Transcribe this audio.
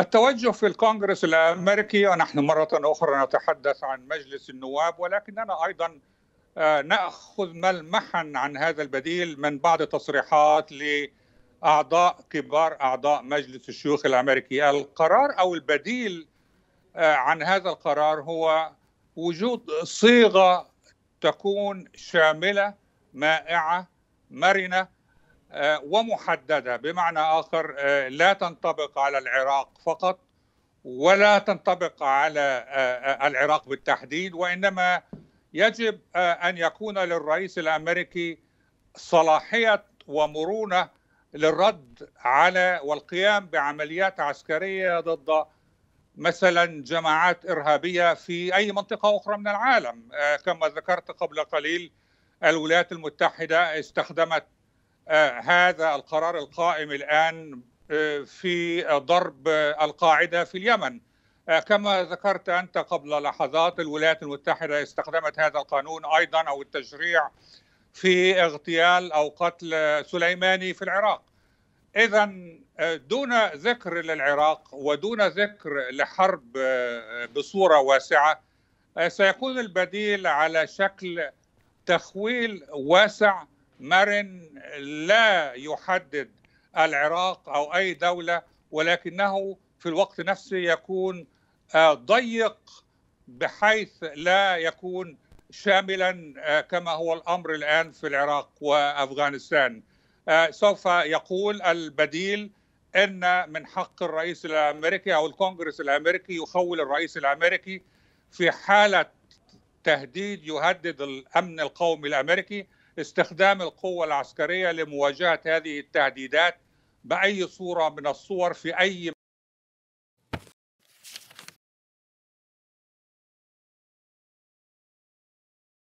التوجه في الكونغرس الامريكي نحن مره اخرى نتحدث عن مجلس النواب ولكننا ايضا آه، ناخذ ملمحا عن هذا البديل من بعض التصريحات لاعضاء كبار اعضاء مجلس الشيوخ الامريكي القرار او البديل آه، عن هذا القرار هو وجود صيغه تكون شامله مائعه مرنه آه، ومحدده بمعنى اخر آه، لا تنطبق على العراق فقط ولا تنطبق على آه، العراق بالتحديد وانما يجب ان يكون للرئيس الامريكي صلاحيه ومرونه للرد على والقيام بعمليات عسكريه ضد مثلا جماعات ارهابيه في اي منطقه اخرى من العالم كما ذكرت قبل قليل الولايات المتحده استخدمت هذا القرار القائم الان آه، في ضرب القاعده في اليمن آه، كما ذكرت انت قبل لحظات الولايات المتحده استخدمت هذا القانون ايضا او التشريع في اغتيال او قتل سليماني في العراق اذا آه، دون ذكر للعراق ودون ذكر لحرب بصوره واسعه سيكون البديل على شكل تخويل واسع مرن لا يحدد العراق او اي دوله ولكنه في الوقت نفسه يكون آه، ضيق بحيث لا يكون شاملا آه، كما هو الامر الان في العراق وافغانستان آه، سوف يقول البديل ان من حق الرئيس الامريكي او الكونغرس الامريكي يخول الرئيس الامريكي في حاله تهديد يهدد الامن القومي الامريكي استخدام القوة العسكرية لمواجهة هذه التهديدات بأي صورة من الصور في أي